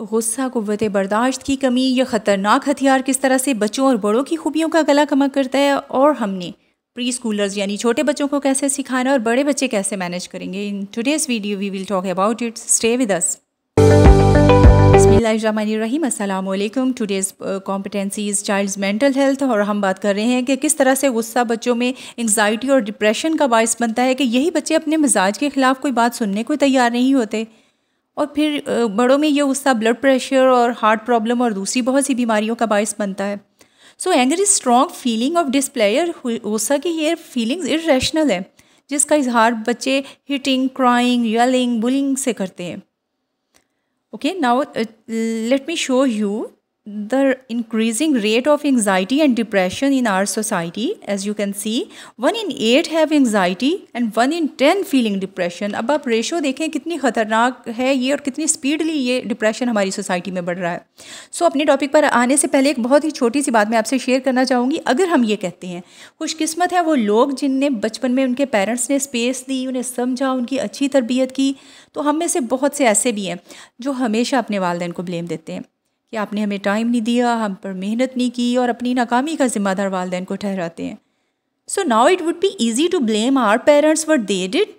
गुस्सा कुत बर्दाश्त की कमी या ख़तरनाक हथियार किस तरह से बच्चों और बड़ों की खूबियों का गला कमक करता है और हमने प्री स्कूलर्स यानी छोटे बच्चों को कैसे सिखाना और बड़े बच्चे कैसे मैनेज करेंगे in today's video we will talk about it stay with us बसमीम अल्लाम today's competency is child's mental health और हम बात कर रहे हैं कि किस तरह से गुस्सा बच्चों में एंगजाइटी और डिप्रेशन का बायस बनता है कि यही बच्चे अपने मिजाज के ख़िलाफ़ कोई बात सुनने को तैयार नहीं होते और फिर बड़ों में ये गुस्सा ब्लड प्रेशर और हार्ट प्रॉब्लम और दूसरी बहुत सी बीमारियों का बायस बनता है so anger is strong feeling of displeasure गुस्सा की ये फीलिंग्स इेशनल है जिसका इजहार बच्चे हिटिंग क्राइंग यलिंग बुलिंग से करते हैं okay now let me show you the increasing rate of anxiety and depression in our society as you can see one in eight have anxiety and one in ten feeling depression अब आप ratio देखें कितनी ख़तरनाक है ये और कितनी speedly ये डिप्रेशन हमारी सोसाइटी में बढ़ रहा है सो so, अपने टॉपिक पर आने से पहले एक बहुत ही छोटी सी बात मैं आपसे शेयर करना चाहूँगी अगर हम ये कहते हैं खुशकिस्मत है वो लोग जिनने बचपन में उनके पेरेंट्स ने स्पेस दी उन्हें समझा उनकी अच्छी तरबियत की तो हम में से बहुत से ऐसे भी हैं जो हमेशा अपने वालदेन को ब्लेम देते हैं कि आपने हमें टाइम नहीं दिया हम पर मेहनत नहीं की और अपनी नाकामी का जिम्मेदार वालदे को ठहराते हैं so now it would be easy to blame our parents what they did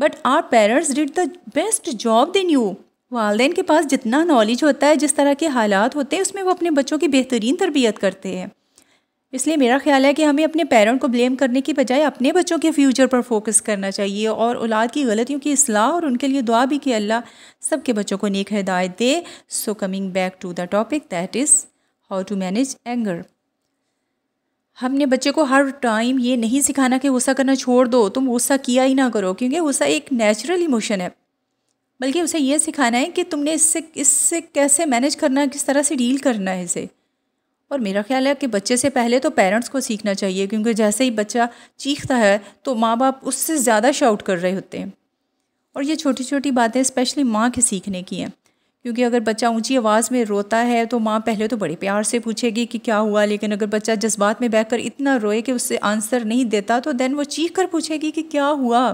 but our parents did the best job then you वालदे के पास जितना नॉलेज होता है जिस तरह के हालात होते हैं उसमें वो अपने बच्चों की बेहतरीन तरबियत करते हैं इसलिए मेरा ख्याल है कि हमें अपने पेरेंट को ब्लेम करने की बजाय अपने बच्चों के फ्यूचर पर फोकस करना चाहिए और औलाद की गलतियों की असलाह और उनके लिए दुआ भी कि अल्लाह सबके बच्चों को नेक हदायत दे so coming back to the topic that is how to manage anger हमने बच्चे को हर टाइम ये नहीं सिखाना कि गुस्सा करना छोड़ दो तुम गुस्सा किया ही ना करो क्योंकि गुस्सा एक नेचुरल इमोशन है बल्कि उसे यह सिखाना है कि तुमने इससे इससे कैसे मैनेज करना है किस तरह से डील करना है इसे और मेरा ख्याल है कि बच्चे से पहले तो पेरेंट्स को सीखना चाहिए क्योंकि जैसे ही बच्चा चीखता है तो माँ बाप उससे ज़्यादा शाउट कर रहे होते हैं और ये छोटी छोटी बातें स्पेशली माँ के सीखने की हैं क्योंकि अगर बच्चा ऊंची आवाज़ में रोता है तो माँ पहले तो बड़े प्यार से पूछेगी कि क्या हुआ लेकिन अगर बच्चा जज्बात में कर इतना रोए कि उससे आंसर नहीं देता तो देन वो चीख कर पूछेगी कि क्या हुआ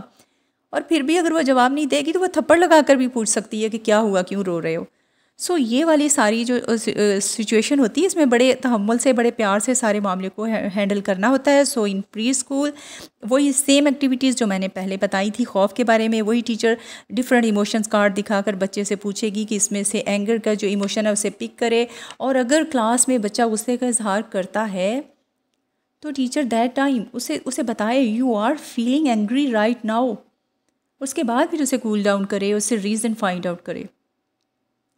और फिर भी अगर वो जवाब नहीं देगी तो वो थप्पड़ लगा कर भी पूछ सकती है कि क्या हुआ क्यों रो रहे हो सो so, ये वाली सारी जो सिचुएशन होती है इसमें बड़े तहमुल से बड़े प्यार से सारे मामले को हैंडल करना होता है सो इन प्री स्कूल वही सेम एक्टिविटीज़ जो मैंने पहले बताई थी खौफ के बारे में वही टीचर डिफरेंट इमोशंस कार्ड दिखाकर बच्चे से पूछेगी कि इसमें से एंगर का जो इमोशन है उसे पिक करे और अगर क्लास में बच्चा गुस्से का इजहार करता है तो टीचर दैट टाइम उसे उसे बताए you are feeling angry right now उसके बाद फिर उसे कूल डाउन करे उससे रीज़न फाइंड आउट करे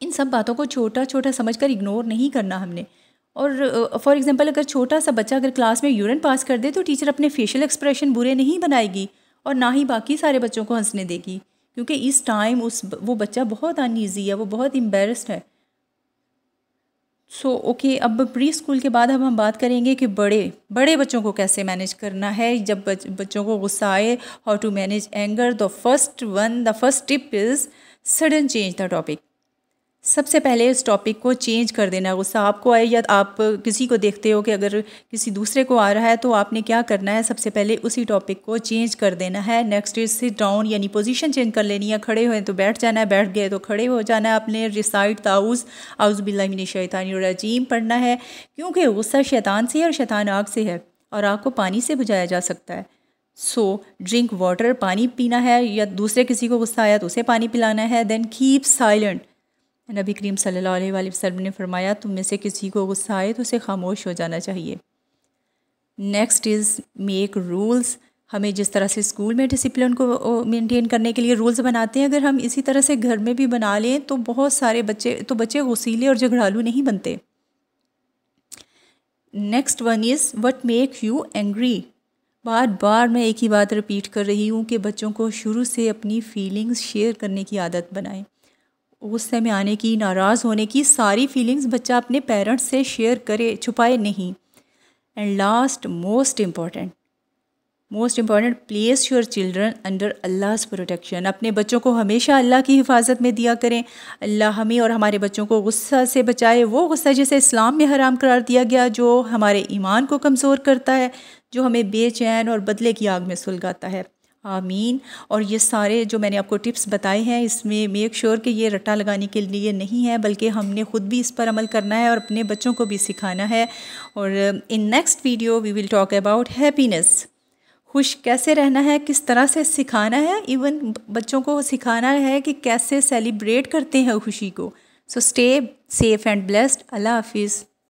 इन सब बातों को छोटा छोटा समझकर इग्नोर नहीं करना हमने और फॉर एग्ज़ाम्पल अगर छोटा सा बच्चा अगर क्लास में यूरिन पास कर दे तो टीचर अपने फेशियल एक्सप्रेशन बुरे नहीं बनाएगी और ना ही बाकी सारे बच्चों को हंसने देगी क्योंकि इस टाइम उस वो बच्चा बहुत अनईजी है वो बहुत एम्बेरस्ड है सो so, ओके okay, अब प्री स्कूल के बाद अब हम बात करेंगे कि बड़े बड़े बच्चों को कैसे मैनेज करना है जब बच, बच्चों को गुस्सा आए how to manage anger the first one the first tip is sudden change the topic सबसे पहले इस टॉपिक को चेंज कर देना गुस्सा आपको आए या आप किसी को देखते हो कि अगर किसी दूसरे को आ रहा है तो आपने क्या करना है सबसे पहले उसी टॉपिक को चेंज कर देना है नेक्स्ट इज सिट डाउन यानी पोजीशन चेंज कर लेनी है खड़े हुए तो बैठ जाना है बैठ गए तो खड़े हो जाना है आपने रिसाइड ताउज़ आउज़बिल्लामिन शैतानरजीम पढ़ना है क्योंकि गुस्सा शैतान से है और शैतान आग से है और आग को पानी से बुझाया जा सकता है सो ड्रिंक वाटर पानी पीना है या दूसरे किसी को गुस्सा आया तो उसे पानी पिलाना है देन कीप साइलेंट नबी करीम सल्लल्लाहु अलैहि वसल्लम ने फरमाया तुम में से किसी को गुस्सा आए तो उसे खामोश हो जाना चाहिए नेक्स्ट इज़ मेक रूल्स हमें जिस तरह से स्कूल में डिसिप्लिन को मेंटेन करने के लिए रूल्स बनाते हैं अगर हम इसी तरह से घर में भी बना लें तो बहुत सारे बच्चे तो बच्चे गुसीले और झगड़ालू नहीं बनते next one is what make you angry बार बार मैं एक ही बात रिपीट कर रही हूँ कि बच्चों को शुरू से अपनी फीलिंग्स शेयर करने की आदत बनाएं गुस्से में आने की नाराज़ होने की सारी फीलिंग्स बच्चा अपने पेरेंट्स से शेयर करे छुपाए नहीं and last most important most important place your children under Allah protection अपने बच्चों को हमेशा अल्लाह की हिफाजत में दिया करें अल्लाह हमें और हमारे बच्चों को गुस्सा से बचाए वो गुस्सा जिसे इस्लाम में हराम करार दिया गया जो हमारे ईमान को कमज़ोर करता है जो हमें बेचैन और बदले की आग में सुलगाता है आमीन और ये सारे जो मैंने आपको टिप्स बताए हैं इसमें मेक श्योर कि ये रट्टा लगाने के लिए नहीं है बल्कि हमने ख़ुद भी इस पर अमल करना है और अपने बच्चों को भी सिखाना है और in next video we will talk about happiness खुश कैसे रहना है किस तरह से सिखाना है इवन बच्चों को सिखाना है कि कैसे सेलिब्रेट करते हैं खुशी को so stay safe and blessed Allah हाफिज़